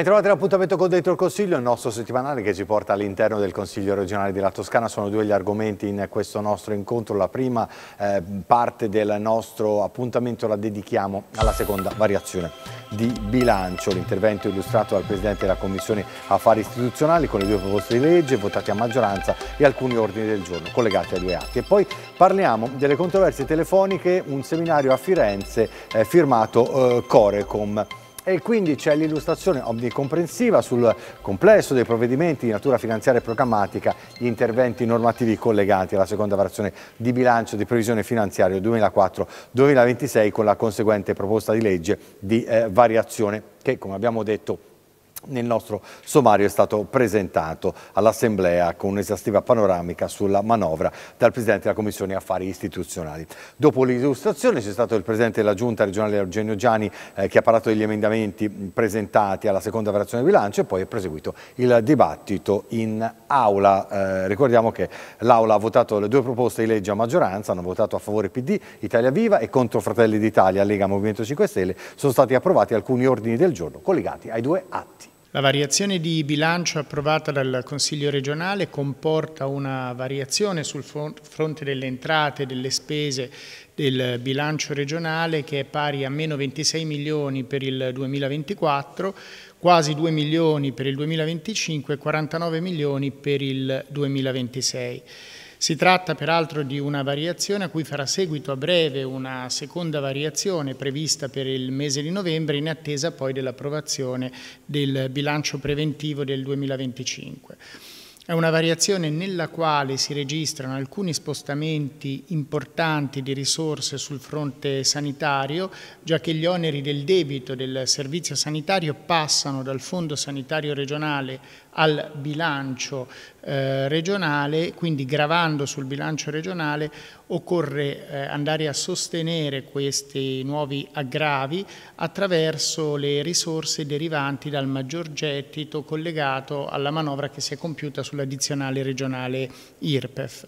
Ben trovati all'appuntamento con Dentro il Consiglio, il nostro settimanale che ci porta all'interno del Consiglio regionale della Toscana. Sono due gli argomenti in questo nostro incontro. La prima eh, parte del nostro appuntamento la dedichiamo alla seconda variazione di bilancio. L'intervento illustrato dal Presidente della Commissione Affari Istituzionali con le due proposte di legge votate a maggioranza e alcuni ordini del giorno collegati ai due atti. E poi parliamo delle controversie telefoniche, un seminario a Firenze eh, firmato eh, Corecom. E quindi c'è l'illustrazione omnicomprensiva sul complesso dei provvedimenti di natura finanziaria e programmatica, gli interventi normativi collegati alla seconda variazione di bilancio di previsione finanziaria 2004-2026 con la conseguente proposta di legge di eh, variazione che, come abbiamo detto, nel nostro sommario è stato presentato all'Assemblea con un'esastiva panoramica sulla manovra dal Presidente della Commissione Affari Istituzionali. Dopo l'illustrazione c'è stato il Presidente della Giunta regionale Eugenio Gianni eh, che ha parlato degli emendamenti presentati alla seconda variazione del bilancio e poi è proseguito il dibattito in Aula. Eh, ricordiamo che l'Aula ha votato le due proposte di legge a maggioranza, hanno votato a favore PD, Italia Viva e contro Fratelli d'Italia, Lega Movimento 5 Stelle, sono stati approvati alcuni ordini del giorno collegati ai due atti. La variazione di bilancio approvata dal Consiglio regionale comporta una variazione sul fronte delle entrate e delle spese del bilancio regionale che è pari a meno 26 milioni per il 2024, quasi 2 milioni per il 2025 e 49 milioni per il 2026. Si tratta peraltro di una variazione a cui farà seguito a breve una seconda variazione prevista per il mese di novembre in attesa poi dell'approvazione del bilancio preventivo del 2025. È una variazione nella quale si registrano alcuni spostamenti importanti di risorse sul fronte sanitario, già che gli oneri del debito del servizio sanitario passano dal Fondo Sanitario Regionale al bilancio eh, regionale, quindi gravando sul bilancio regionale occorre eh, andare a sostenere questi nuovi aggravi attraverso le risorse derivanti dal maggior gettito collegato alla manovra che si è compiuta sull'addizionale regionale IRPEF.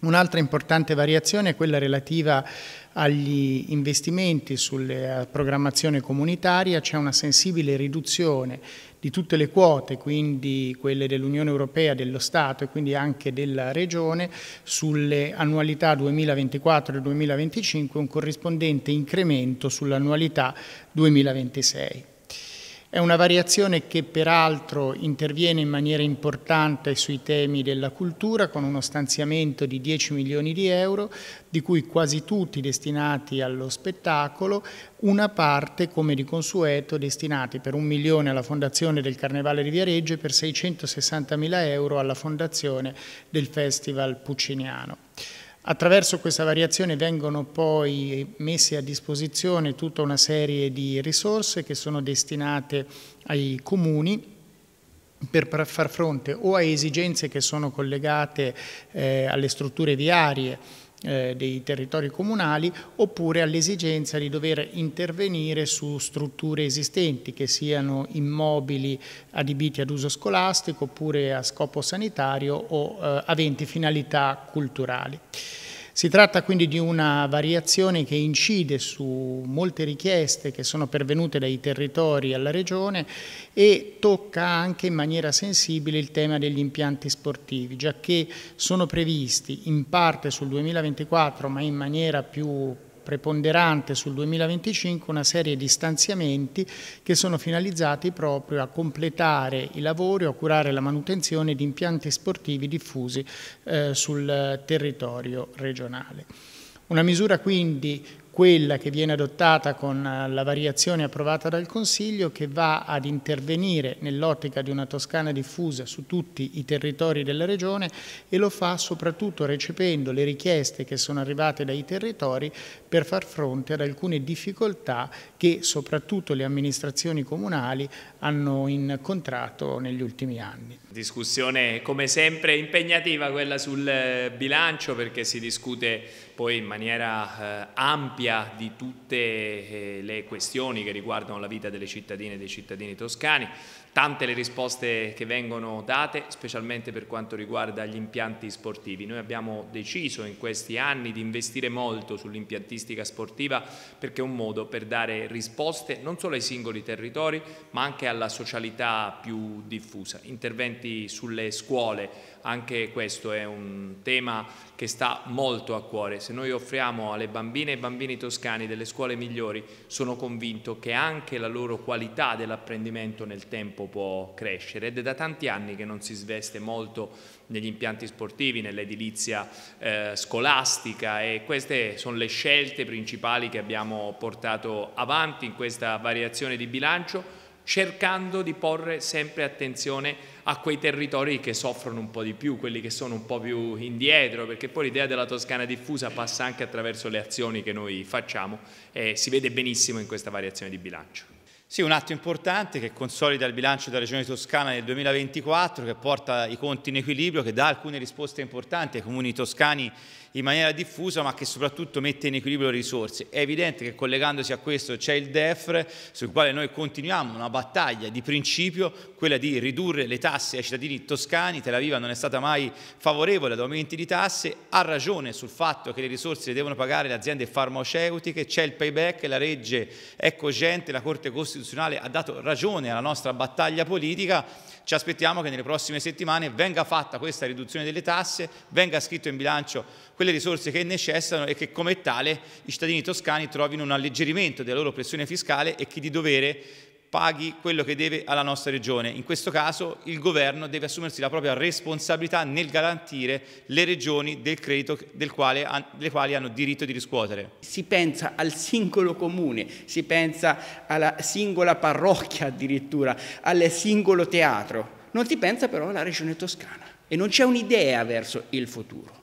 Un'altra importante variazione è quella relativa agli investimenti sulla programmazione comunitaria, c'è una sensibile riduzione di tutte le quote, quindi quelle dell'Unione Europea, dello Stato e quindi anche della Regione, sulle annualità 2024 e 2025 un corrispondente incremento sull'annualità 2026. È una variazione che peraltro interviene in maniera importante sui temi della cultura con uno stanziamento di 10 milioni di euro, di cui quasi tutti destinati allo spettacolo, una parte come di consueto destinati per un milione alla Fondazione del Carnevale di Viareggio e per 660 mila euro alla Fondazione del Festival Pucciniano. Attraverso questa variazione vengono poi messe a disposizione tutta una serie di risorse che sono destinate ai comuni per far fronte o a esigenze che sono collegate eh, alle strutture viarie, eh, dei territori comunali oppure all'esigenza di dover intervenire su strutture esistenti che siano immobili adibiti ad uso scolastico oppure a scopo sanitario o eh, aventi finalità culturali. Si tratta quindi di una variazione che incide su molte richieste che sono pervenute dai territori alla Regione e tocca anche in maniera sensibile il tema degli impianti sportivi, già che sono previsti in parte sul 2024 ma in maniera più preponderante sul 2025 una serie di stanziamenti che sono finalizzati proprio a completare i lavori o a curare la manutenzione di impianti sportivi diffusi eh, sul territorio regionale. Una misura quindi quella che viene adottata con eh, la variazione approvata dal Consiglio che va ad intervenire nell'ottica di una Toscana diffusa su tutti i territori della Regione e lo fa soprattutto recependo le richieste che sono arrivate dai territori per far fronte ad alcune difficoltà che soprattutto le amministrazioni comunali hanno incontrato negli ultimi anni. Discussione come sempre impegnativa quella sul eh, bilancio perché si discute poi in maniera eh, ampia di tutte eh, le questioni che riguardano la vita delle cittadine e dei cittadini toscani, tante le risposte che vengono date, specialmente per quanto riguarda gli impianti sportivi. Noi abbiamo deciso in questi anni di investire molto sull'impiantistica sportiva perché è un modo per dare risposte non solo ai singoli territori ma anche alla socialità più diffusa. Interventi sulle scuole, anche questo è un tema che sta molto a cuore. Se noi offriamo alle bambine e bambini toscani delle scuole migliori, sono convinto che anche la loro qualità dell'apprendimento nel tempo può crescere ed è da tanti anni che non si sveste molto negli impianti sportivi, nell'edilizia eh, scolastica e queste sono le scelte principali che abbiamo portato avanti in questa variazione di bilancio cercando di porre sempre attenzione a quei territori che soffrono un po' di più, quelli che sono un po' più indietro, perché poi l'idea della Toscana diffusa passa anche attraverso le azioni che noi facciamo e si vede benissimo in questa variazione di bilancio. Sì, un atto importante che consolida il bilancio della Regione Toscana nel 2024, che porta i conti in equilibrio, che dà alcune risposte importanti ai comuni toscani in maniera diffusa, ma che soprattutto mette in equilibrio le risorse. È evidente che collegandosi a questo c'è il DEFRE, sul quale noi continuiamo una battaglia di principio, quella di ridurre le tasse ai cittadini toscani. Tel Aviv non è stata mai favorevole ad aumenti di tasse, ha ragione sul fatto che le risorse le devono pagare le aziende farmaceutiche, c'è il payback, la legge è cogente, la Corte Costituzionale Costituzionale ha dato ragione alla nostra battaglia politica, ci aspettiamo che nelle prossime settimane venga fatta questa riduzione delle tasse, venga scritto in bilancio quelle risorse che necessitano e che come tale i cittadini toscani trovino un alleggerimento della loro pressione fiscale e chi di dovere paghi quello che deve alla nostra regione. In questo caso il governo deve assumersi la propria responsabilità nel garantire le regioni del credito del quale, delle quali hanno diritto di riscuotere. Si pensa al singolo comune, si pensa alla singola parrocchia addirittura, al singolo teatro. Non si pensa però alla regione toscana e non c'è un'idea verso il futuro.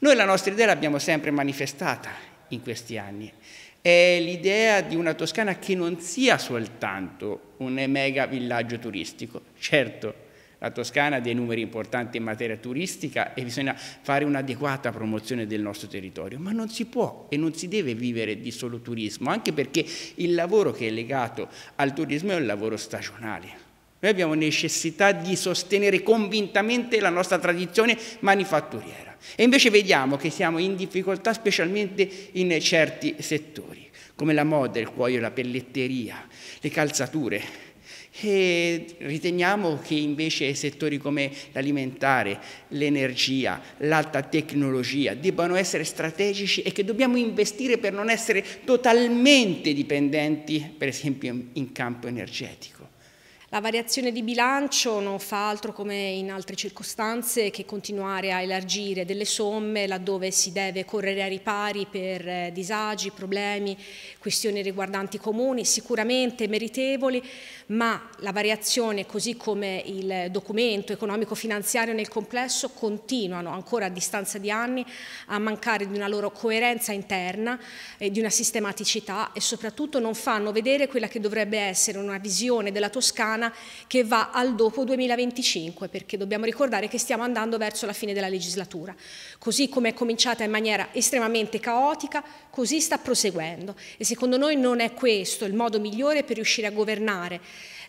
Noi la nostra idea l'abbiamo sempre manifestata in questi anni è l'idea di una Toscana che non sia soltanto un mega villaggio turistico. Certo, la Toscana ha dei numeri importanti in materia turistica e bisogna fare un'adeguata promozione del nostro territorio, ma non si può e non si deve vivere di solo turismo, anche perché il lavoro che è legato al turismo è un lavoro stagionale. Noi abbiamo necessità di sostenere convintamente la nostra tradizione manifatturiera. E invece vediamo che siamo in difficoltà specialmente in certi settori, come la moda, il cuoio, la pelletteria, le calzature. E riteniamo che invece settori come l'alimentare, l'energia, l'alta tecnologia debbano essere strategici e che dobbiamo investire per non essere totalmente dipendenti, per esempio in campo energetico. La variazione di bilancio non fa altro come in altre circostanze che continuare a elargire delle somme laddove si deve correre a ripari per eh, disagi, problemi, questioni riguardanti comuni, sicuramente meritevoli, ma la variazione così come il documento economico-finanziario nel complesso continuano ancora a distanza di anni a mancare di una loro coerenza interna e di una sistematicità e soprattutto non fanno vedere quella che dovrebbe essere una visione della Toscana italiana che va al dopo 2025, perché dobbiamo ricordare che stiamo andando verso la fine della legislatura. Così come è cominciata in maniera estremamente caotica, così sta proseguendo e secondo noi non è questo il modo migliore per riuscire a governare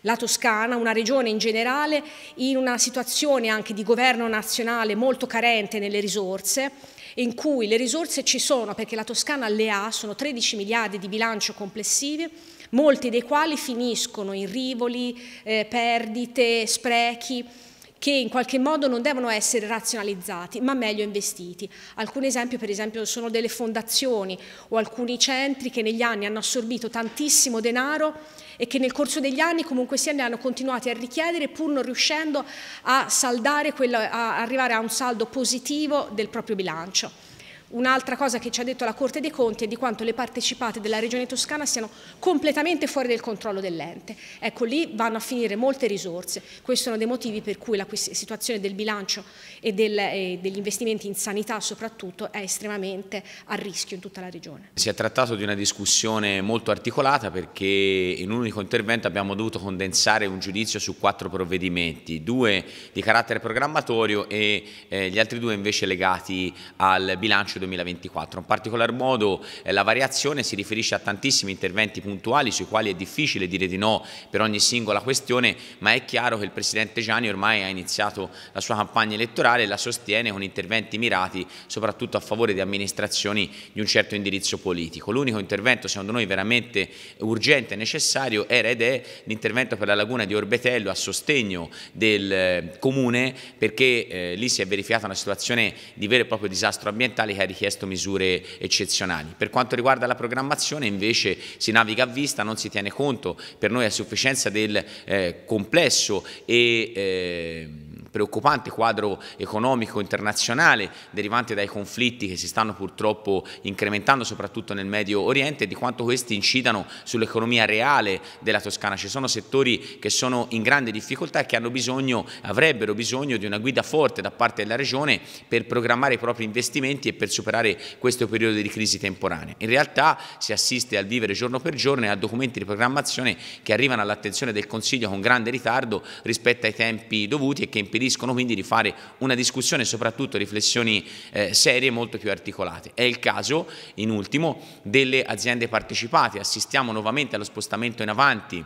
la Toscana, una regione in generale, in una situazione anche di governo nazionale molto carente nelle risorse, in cui le risorse ci sono perché la Toscana le ha, sono 13 miliardi di bilancio complessivi, molti dei quali finiscono in rivoli, eh, perdite, sprechi che in qualche modo non devono essere razionalizzati, ma meglio investiti. Alcuni esempi, per esempio, sono delle fondazioni o alcuni centri che negli anni hanno assorbito tantissimo denaro e che nel corso degli anni comunque sia ne hanno continuati a richiedere pur non riuscendo a saldare, quello, a arrivare a un saldo positivo del proprio bilancio. Un'altra cosa che ci ha detto la Corte dei Conti è di quanto le partecipate della Regione Toscana siano completamente fuori del controllo dell'ente. Ecco, lì vanno a finire molte risorse. Questi sono dei motivi per cui la situazione del bilancio e, del, e degli investimenti in sanità soprattutto è estremamente a rischio in tutta la Regione. Si è trattato di una discussione molto articolata perché in un unico intervento abbiamo dovuto condensare un giudizio su quattro provvedimenti, due di carattere programmatorio e eh, gli altri due invece legati al bilancio 2024. In particolar modo eh, la variazione si riferisce a tantissimi interventi puntuali sui quali è difficile dire di no per ogni singola questione, ma è chiaro che il Presidente Gianni ormai ha iniziato la sua campagna elettorale e la sostiene con interventi mirati soprattutto a favore di amministrazioni di un certo indirizzo politico. L'unico intervento secondo noi veramente urgente e necessario era ed è l'intervento per la laguna di Orbetello a sostegno del eh, comune perché eh, lì si è verificata una situazione di vero e proprio disastro ambientale che ha richiesto misure eccezionali. Per quanto riguarda la programmazione invece si naviga a vista, non si tiene conto per noi a sufficienza del eh, complesso e... Eh, preoccupante quadro economico internazionale derivante dai conflitti che si stanno purtroppo incrementando soprattutto nel Medio Oriente e di quanto questi incidano sull'economia reale della Toscana. Ci sono settori che sono in grande difficoltà e che bisogno, avrebbero bisogno di una guida forte da parte della Regione per programmare i propri investimenti e per superare questo periodo di crisi temporanea. In realtà si assiste al vivere giorno per giorno e a documenti di programmazione che arrivano all'attenzione del Consiglio con grande ritardo rispetto ai tempi dovuti e che impediscono impediscono quindi di fare una discussione e soprattutto riflessioni eh, serie molto più articolate. È il caso, in ultimo, delle aziende partecipate. Assistiamo nuovamente allo spostamento in avanti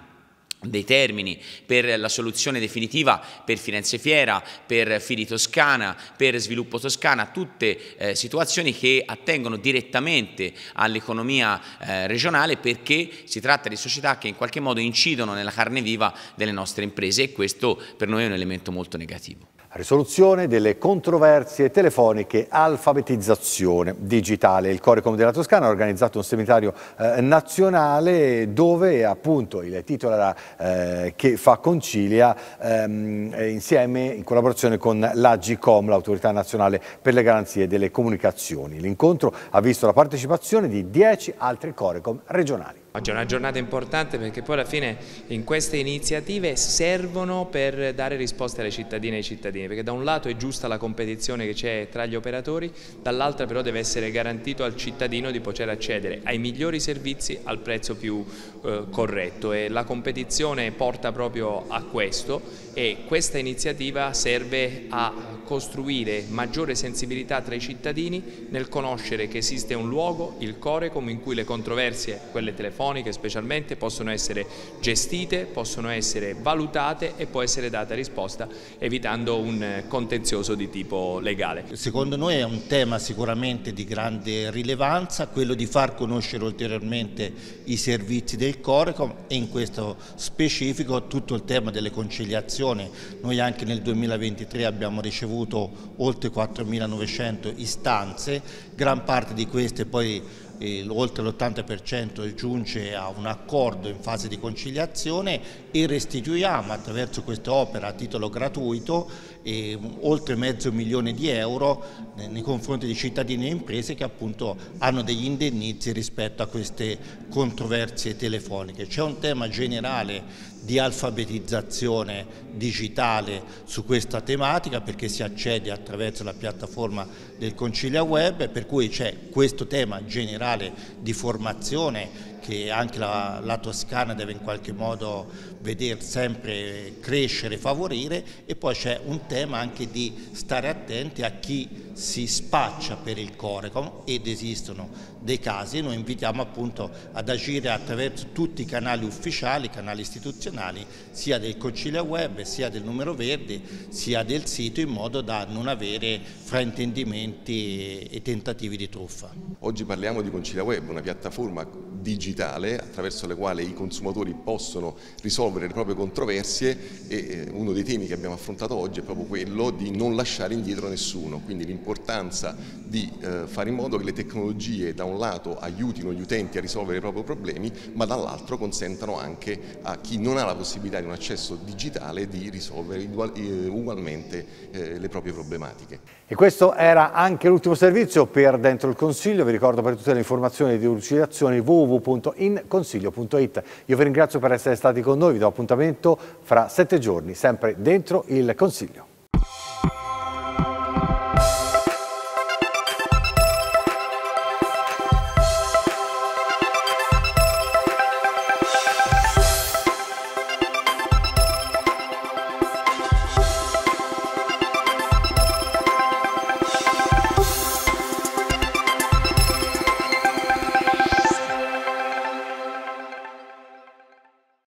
dei termini per la soluzione definitiva per Firenze Fiera, per Fidi Toscana, per Sviluppo Toscana, tutte eh, situazioni che attengono direttamente all'economia eh, regionale perché si tratta di società che in qualche modo incidono nella carne viva delle nostre imprese e questo per noi è un elemento molto negativo. Risoluzione delle controversie telefoniche, alfabetizzazione digitale. Il Corecom della Toscana ha organizzato un seminario eh, nazionale dove appunto il titolo era eh, che fa concilia ehm, insieme in collaborazione con l'Agicom, l'autorità nazionale per le garanzie delle comunicazioni. L'incontro ha visto la partecipazione di 10 altri Corecom regionali. Oggi è una giornata importante perché poi alla fine in queste iniziative servono per dare risposte alle cittadine e ai cittadini, perché da un lato è giusta la competizione che c'è tra gli operatori, dall'altra però deve essere garantito al cittadino di poter accedere ai migliori servizi al prezzo più eh, corretto e la competizione porta proprio a questo e questa iniziativa serve a costruire maggiore sensibilità tra i cittadini nel conoscere che esiste un luogo, il Corecom, in cui le controversie, quelle telefoniche, telefoniche specialmente possono essere gestite, possono essere valutate e può essere data risposta evitando un contenzioso di tipo legale. Secondo noi è un tema sicuramente di grande rilevanza, quello di far conoscere ulteriormente i servizi del Corecom e in questo specifico tutto il tema delle conciliazioni. Noi anche nel 2023 abbiamo ricevuto oltre 4.900 istanze, gran parte di queste poi il, oltre l'80% giunge a un accordo in fase di conciliazione e restituiamo attraverso questa opera a titolo gratuito e oltre mezzo milione di euro nei confronti di cittadini e imprese che appunto hanno degli indennizi rispetto a queste controversie telefoniche. C'è un tema generale di alfabetizzazione digitale su questa tematica perché si accede attraverso la piattaforma del Concilia Web per cui c'è questo tema generale di formazione che anche la, la Toscana deve in qualche modo vedere sempre crescere, favorire e poi c'è un tema anche di stare attenti a chi si spaccia per il Corecom ed esistono dei casi noi invitiamo appunto ad agire attraverso tutti i canali ufficiali, canali istituzionali, sia del Concilia Web, sia del numero verde, sia del sito in modo da non avere fraintendimenti e tentativi di truffa. Oggi parliamo di Concilia Web, una piattaforma digitale attraverso la quale i consumatori possono risolvere le proprie controversie e eh, uno dei temi che abbiamo affrontato oggi è proprio quello di non lasciare indietro nessuno, quindi l'importanza di eh, fare in modo che le tecnologie da un lato aiutino gli utenti a risolvere i propri problemi ma dall'altro consentano anche a chi non ha la possibilità di un accesso digitale di risolvere eh, ugualmente le proprie problematiche. E questo era anche l'ultimo servizio per Dentro il Consiglio, vi ricordo per tutte le informazioni di lucidazione www www.inconsiglio.it. Io vi ringrazio per essere stati con noi, vi do appuntamento fra sette giorni, sempre dentro il Consiglio.